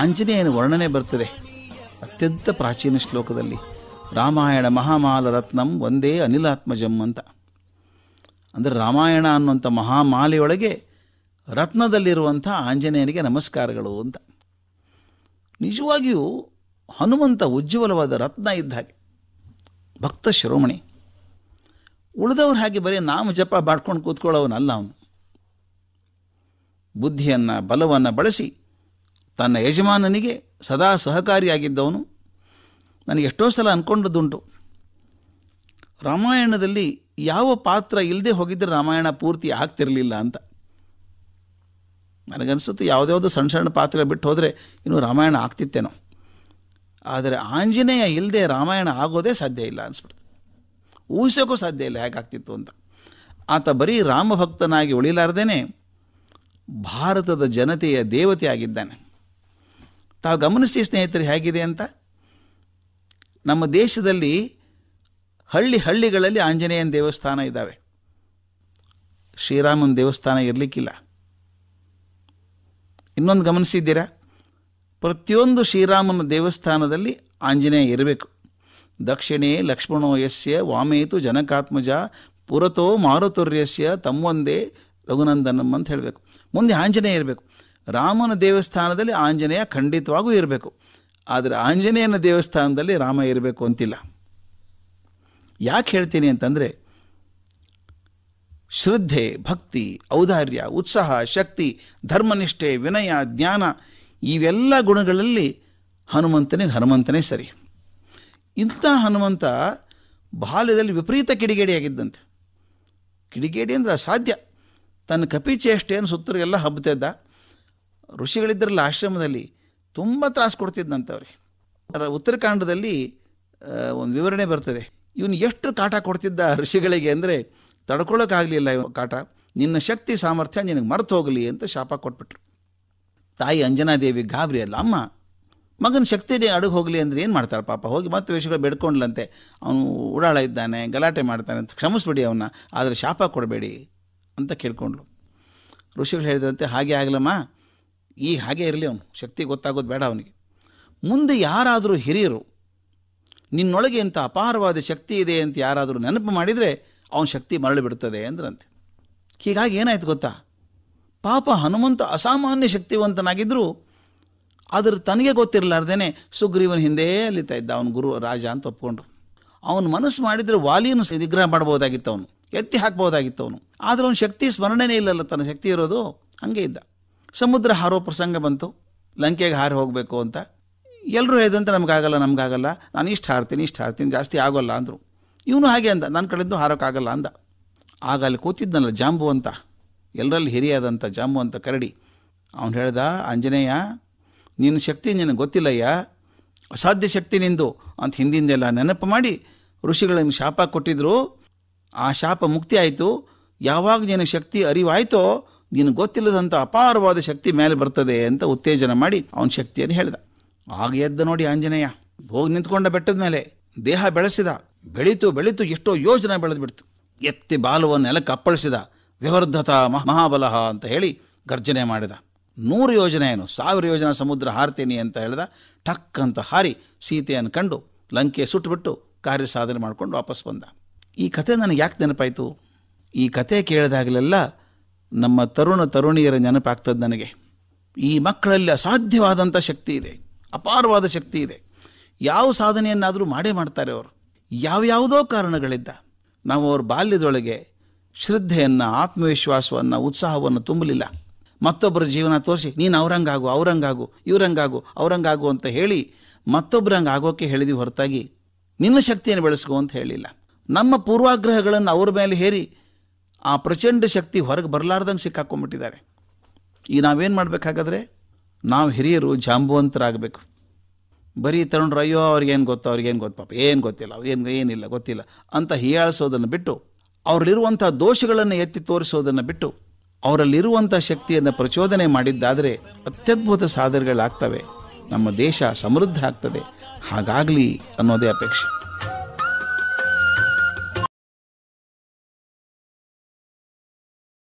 ಆಂಜನೇಯನ ವರ್ಣನೆ ಬರ್ತದೆ ಅತ್ಯಂತ ಪ್ರಾಚೀನ ಶ್ಲೋಕದಲ್ಲಿ ರಾಮಾಯಣ ಮಹಾಮಾಲ ರತ್ನಂ ಒಂದೇ ಅನಿಲಾತ್ಮಜಂ ಅಂತ ಅಂದರೆ ರಾಮಾಯಣ ಅನ್ನುವಂಥ ಮಹಾಮಾಲೆಯೊಳಗೆ ರತ್ನದಲ್ಲಿರುವಂಥ ಆಂಜನೇಯನಿಗೆ ನಮಸ್ಕಾರಗಳು ಅಂತ ನಿಜವಾಗಿಯೂ ಹನುಮಂತ ಉಜ್ವಲವಾದ ರತ್ನ ಇದ್ದ ಹಾಗೆ ಭಕ್ತ ಶಿರೋಮಣಿ ಉಳಿದವ್ರು ಹಾಗೆ ಬರೀ ನಾಮ ಜಪ ಮಾಡ್ಕೊಂಡು ಕೂತ್ಕೊಳ್ಳೋವನಲ್ಲ ಅವನು ಬುದ್ಧಿಯನ್ನು ಬಲವನ್ನು ಬಳಸಿ ತನ್ನ ಯಜಮಾನನಿಗೆ ಸದಾ ಸಹಕಾರಿಯಾಗಿದ್ದವನು ನನಗೆ ಎಷ್ಟೋ ಸಲ ಅಂದ್ಕೊಂಡದ್ದುಂಟು ರಾಮಾಯಣದಲ್ಲಿ ಯಾವ ಪಾತ್ರ ಇಲ್ಲದೆ ಹೋಗಿದ್ದರೆ ರಾಮಾಯಣ ಪೂರ್ತಿ ಆಗ್ತಿರಲಿಲ್ಲ ಅಂತ ನನಗನ್ಸುತ್ತೆ ಯಾವುದ್ಯಾವುದೋ ಸಣ್ಣ ಸಣ್ಣ ಪಾತ್ರ ಬಿಟ್ಟು ಹೋದರೆ ಇನ್ನು ರಾಮಾಯಣ ಆಗ್ತಿತ್ತೇನೋ ಆದರೆ ಆಂಜನೇಯ ಇಲ್ಲದೆ ರಾಮಾಯಣ ಆಗೋದೇ ಸಾಧ್ಯ ಇಲ್ಲ ಅನಿಸ್ಬಿಡ್ತು ಊಹಿಸೋಕ್ಕೂ ಸಾಧ್ಯ ಇಲ್ಲ ಹೇಗಾಗ್ತಿತ್ತು ಅಂತ ಆತ ಬರೀ ರಾಮಭಕ್ತನಾಗಿ ಉಳಿಲಾರ್ದೇ ಭಾರತದ ಜನತೆಯ ದೇವತೆ ಆಗಿದ್ದಾನೆ ತಾವು ಗಮನಿಸಿ ಸ್ನೇಹಿತರು ಹೇಗಿದೆ ಅಂತ ನಮ್ಮ ದೇಶದಲ್ಲಿ ಹಳ್ಳಿ ಹಳ್ಳಿಗಳಲ್ಲಿ ಆಂಜನೇಯನ ದೇವಸ್ಥಾನ ಇದ್ದಾವೆ ಶ್ರೀರಾಮನ ದೇವಸ್ಥಾನ ಇರಲಿಕ್ಕಿಲ್ಲ ಇನ್ನೊಂದು ಗಮನಿಸಿದ್ದೀರಾ ಪ್ರತಿಯೊಂದು ಶ್ರೀರಾಮನ ದೇವಸ್ಥಾನದಲ್ಲಿ ಆಂಜನೇಯ ಇರಬೇಕು ದಕ್ಷಿಣೆ ಲಕ್ಷ್ಮಣೋ ಯಸ್ಯ ವಾಮೇತು ಜನಕಾತ್ಮಜ ಪುರತೋ ಮಾರುತುರ್ಯಸ್ಯ ತಮ್ಮೊಂದೇ ರಘುನಂದನಂ ಅಂತ ಹೇಳಬೇಕು ಮುಂದೆ ಆಂಜನೇಯ ಇರಬೇಕು ರಾಮನ ದೇವಸ್ಥಾನದಲ್ಲಿ ಆಂಜನೇಯ ಖಂಡಿತವಾಗೂ ಇರಬೇಕು ಆದರೆ ಆಂಜನೇಯನ ದೇವಸ್ಥಾನದಲ್ಲಿ ರಾಮ ಇರಬೇಕು ಅಂತಿಲ್ಲ ಯಾಕೆ ಹೇಳ್ತೀನಿ ಅಂತಂದರೆ ಶ್ರದ್ಧೆ ಭಕ್ತಿ ಔದಾರ್ಯ ಉತ್ಸಾಹ ಶಕ್ತಿ ಧರ್ಮನಿಷ್ಠೆ ವಿನಯ ಜ್ಞಾನ ಇವೆಲ್ಲ ಗುಣಗಳಲ್ಲಿ ಹನುಮಂತನಿಗೆ ಹನುಮಂತನೇ ಸರಿ ಇಂಥ ಹನುಮಂತ ಬಾಲ್ಯದಲ್ಲಿ ವಿಪರೀತ ಕಿಡಿಗೇಡಿಯಾಗಿದ್ದಂತೆ ಕಿಡಿಗೇಡಿ ಅಂದರೆ ಅಸಾಧ್ಯ ತನ್ನ ಕಪಿಚೇಷ್ಟೆಯನ್ನು ಸುತ್ತರಿಗೆಲ್ಲ ಹಬ್ಬತಿದ್ದ ಋಷಿಗಳಿದ್ದರಲ್ಲ ಆಶ್ರಮದಲ್ಲಿ ತುಂಬ ತ್ರಾಸು ಕೊಡ್ತಿದ್ದಂತೆ ಅದರ ಉತ್ತರಕಾಂಡದಲ್ಲಿ ಒಂದು ವಿವರಣೆ ಬರ್ತದೆ ಇವನು ಎಷ್ಟು ಕಾಟ ಕೊಡ್ತಿದ್ದ ಋಷಿಗಳಿಗೆ ಅಂದರೆ ತಡ್ಕೊಳ್ಳೋಕ್ಕಾಗಲಿಲ್ಲ ಇವ ಕಾಟ ನಿನ್ನ ಶಕ್ತಿ ಸಾಮರ್ಥ್ಯ ನಿನಗೆ ಮರೆತು ಹೋಗಲಿ ಅಂತ ಶಾಪ ಕೊಟ್ಬಿಟ್ರು ತಾಯಿ ಅಂಜನಾದೇವಿ ಗಾಬರಿ ಅಲ್ಲ ಅಮ್ಮ ಮಗನ ಶಕ್ತಿನೇ ಅಡುಗೆ ಹೋಗಲಿ ಅಂದರೆ ಏನು ಮಾಡ್ತಾರೆ ಪಾಪ ಹೋಗಿ ಮತ್ತೆ ವಿಷಯಗಳು ಬೆಡ್ಕೊಂಡ್ಲಂತೆ ಅವನು ಉಡಾಳ ಇದ್ದಾನೆ ಗಲಾಟೆ ಮಾಡ್ತಾನೆ ಅಂತ ಕ್ಷಮಿಸ್ಬಿಡಿ ಅವನ್ನ ಆದರೆ ಶಾಪ ಕೊಡಬೇಡಿ ಅಂತ ಕೇಳ್ಕೊಂಡ್ಳು ಋಷಿಗಳು ಹೇಳಿದ್ರಂತೆ ಹಾಗೆ ಆಗಲಮ್ಮ ಈ ಹಾಗೆ ಇರಲಿ ಅವನು ಶಕ್ತಿ ಗೊತ್ತಾಗೋದು ಬೇಡ ಅವನಿಗೆ ಮುಂದೆ ಯಾರಾದರೂ ಹಿರಿಯರು ನಿನ್ನೊಳಗೆ ಇಂಥ ಅಪಾರವಾದ ಶಕ್ತಿ ಇದೆ ಅಂತ ಯಾರಾದರೂ ನೆನಪು ಮಾಡಿದರೆ ಅವನ ಶಕ್ತಿ ಮರಳಿ ಬಿಡ್ತದೆ ಅಂದ್ರಂತೆ ಹೀಗಾಗಿ ಏನಾಯ್ತು ಗೊತ್ತಾ ಪಾಪ ಹನುಮಂತ ಅಸಾಮಾನ್ಯ ಶಕ್ತಿವಂತನಾಗಿದ್ದರೂ ಆದರೆ ತನಗೆ ಗೊತ್ತಿರಲಾರ್ದೇ ಸುಗ್ರೀವನ ಹಿಂದೆ ಅಲ್ಲಿತಾ ಇದ್ದ ಅವನ ಗುರು ರಾಜ ಅಂತ ಒಪ್ಕೊಂಡ್ರು ಅವನು ಮನಸ್ಸು ಮಾಡಿದರೆ ವಾಲಿಯನ್ನು ನಿಗ್ರಹ ಮಾಡ್ಬೋದಾಗಿತ್ತು ಅವನು ಎತ್ತಿ ಹಾಕ್ಬೋದಾಗಿತ್ತು ಅವನು ಆದರೆ ಅವನ ಶಕ್ತಿ ಸ್ಮರಣೆನೇ ಇಲ್ಲಲ್ಲ ತನ್ನ ಶಕ್ತಿ ಇರೋದು ಹಂಗೆ ಇದ್ದ ಸಮುದ್ರ ಹಾರೋ ಪ್ರಸಂಗ ಬಂತು ಲಂಕೆಗೆ ಹಾರಿ ಹೋಗಬೇಕು ಅಂತ ಎಲ್ಲರೂ ಹೇಳಿದಂತೆ ನಮಗಾಗಲ್ಲ ನಮಗಾಗಲ್ಲ ನಾನು ಇಷ್ಟು ಹಾರ್ತೀನಿ ಇಷ್ಟು ಹಾರ್ತೀನಿ ಜಾಸ್ತಿ ಆಗೋಲ್ಲ ಅಂದರು ಇವನು ಹಾಗೆ ಅಂದ ನನ್ನ ಕಡೆಯಿಂದ ಹಾರೋಕ್ಕಾಗಲ್ಲ ಅಂದ ಆಗ ಅಲ್ಲಿ ಕೂತಿದ್ದನಲ್ಲ ಜಾಂಬು ಅಂತ ಎಲ್ಲರಲ್ಲಿ ಹಿರಿಯಾದಂಥ ಜಾಂಬು ಅಂತ ಕರಡಿ ಅವನು ಹೇಳ್ದ ಆಂಜನೇಯ ನಿನ್ನ ಶಕ್ತಿ ನಿನಗೆ ಗೊತ್ತಿಲ್ಲಯ್ಯ ಅಸಾಧ್ಯ ಶಕ್ತಿ ನಿಂದು ಅಂತ ಹಿಂದಿಂದೆಲ್ಲ ನೆನಪು ಮಾಡಿ ಋಷಿಗಳನ್ನು ಶಾಪ ಕೊಟ್ಟಿದ್ದರು ಆ ಶಾಪ ಮುಕ್ತಿ ಆಯಿತು ಯಾವಾಗ ನಿನಗೆ ಶಕ್ತಿ ಅರಿವಾಯಿತೋ ನೀನು ಗೊತ್ತಿಲ್ಲದಂಥ ಅಪಾರವಾದ ಶಕ್ತಿ ಮೇಲೆ ಬರ್ತದೆ ಅಂತ ಉತ್ತೇಜನ ಮಾಡಿ ಅವನ ಶಕ್ತಿಯನ್ನು ಹೇಳಿದ ಆಗ ಎದ್ದ ನೋಡಿ ಆಂಜನೇಯ ಹೋಗಿ ನಿಂತ್ಕೊಂಡ ಬೆಟ್ಟದ ಮೇಲೆ ದೇಹ ಬೆಳೆಸಿದ ಬೆಳೀತು ಬೆಳೀತು ಎಷ್ಟೋ ಯೋಜನೆ ಬೆಳೆದ್ಬಿಡ್ತು ಎತ್ತಿ ಬಾಲವನ್ನು ನೆಲಕ್ಕೆ ಅಪ್ಪಳಿಸಿದ ವಿವರ್ಧತ ಮಹಾಬಲಹ ಅಂತ ಹೇಳಿ ಗರ್ಜನೆ ಮಾಡಿದ ನೂರು ಯೋಜನೆ ಏನು ಸಾವಿರ ಯೋಜನೆ ಸಮುದ್ರ ಹಾರ್ತೀನಿ ಅಂತ ಹೇಳಿದ ಟಕ್ ಅಂತ ಹಾರಿ ಸೀತೆಯನ್ನು ಕಂಡು ಲಂಕೆ ಸುಟ್ಟುಬಿಟ್ಟು ಕಾರ್ಯ ಸಾಧನೆ ಮಾಡಿಕೊಂಡು ವಾಪಸ್ ಬಂದ ಈ ಕತೆ ನನಗೆ ಯಾಕೆ ನೆನಪಾಯಿತು ಈ ಕತೆ ಕೇಳಿದಾಗಲೆಲ್ಲ ನಮ್ಮ ತರುಣ ತರುಣಿಯರ ನೆನಪಾಗ್ತದೆ ನನಗೆ ಈ ಮಕ್ಕಳಲ್ಲಿ ಅಸಾಧ್ಯವಾದಂಥ ಶಕ್ತಿ ಇದೆ ಅಪಾರವಾದ ಶಕ್ತಿ ಇದೆ ಯಾವ ಸಾಧನೆಯನ್ನಾದರೂ ಮಾಡೇ ಮಾಡ್ತಾರೆ ಅವರು ಯಾವ್ಯಾವುದೋ ಕಾರಣಗಳಿದ್ದ ನಾವು ಅವ್ರ ಬಾಲ್ಯದೊಳಗೆ ಶ್ರದ್ಧೆಯನ್ನು ಆತ್ಮವಿಶ್ವಾಸವನ್ನು ಉತ್ಸಾಹವನ್ನು ತುಂಬಲಿಲ್ಲ ಮತ್ತೊಬ್ಬರ ಜೀವನ ತೋರಿಸಿ ನೀನು ಅವರಂಗಾಗು ಅವರಂಗಾಗು ಔರಂಗ ಅವರಂಗಾಗು ಅಂತ ಹೇಳಿ ಮತ್ತೊಬ್ಬರಂಗೆ ಆಗೋಕೆ ಹೇಳಿದ್ವಿ ಹೊರತಾಗಿ ನಿನ್ನ ಶಕ್ತಿಯನ್ನು ಬೆಳೆಸ್ಕೊ ಅಂತ ಹೇಳಿಲ್ಲ ನಮ್ಮ ಪೂರ್ವಾಗ್ರಹಗಳನ್ನು ಅವ್ರ ಮೇಲೆ ಹೇರಿ ಆ ಪ್ರಚಂಡ ಶಕ್ತಿ ಹೊರಗೆ ಬರಲಾರ್ದಂಗೆ ಸಿಕ್ಕಾಕೊಂಡ್ಬಿಟ್ಟಿದ್ದಾರೆ ಈಗ ನಾವೇನು ಮಾಡಬೇಕಾಗಾದ್ರೆ ನಾವು ಹಿರಿಯರು ಜಾಂಬುವಂತರಾಗಬೇಕು ಬರೀ ತಗೊಂಡ್ರೆ ಅಯ್ಯೋ ಅವ್ರಿಗೇನು ಗೊತ್ತೋ ಅವ್ರಿಗೇನು ಗೊತ್ತು ಪಾಪ ಏನು ಗೊತ್ತಿಲ್ಲ ಏನು ಏನಿಲ್ಲ ಗೊತ್ತಿಲ್ಲ ಅಂತ ಹೀಯಾಳಿಸೋದನ್ನು ಬಿಟ್ಟು ಅವರಲ್ಲಿರುವಂಥ ದೋಷಗಳನ್ನು ಎತ್ತಿ ತೋರಿಸೋದನ್ನು ಬಿಟ್ಟು ಅವರಲ್ಲಿರುವಂಥ ಶಕ್ತಿಯನ್ನು ಪ್ರಚೋದನೆ ಮಾಡಿದ್ದಾದರೆ ಅತ್ಯದ್ಭುತ ಸಾಧನೆಗಳಾಗ್ತವೆ ನಮ್ಮ ದೇಶ ಸಮೃದ್ಧ ಆಗ್ತದೆ ಹಾಗಾಗಲಿ ಅನ್ನೋದೇ ಅಪೇಕ್ಷೆ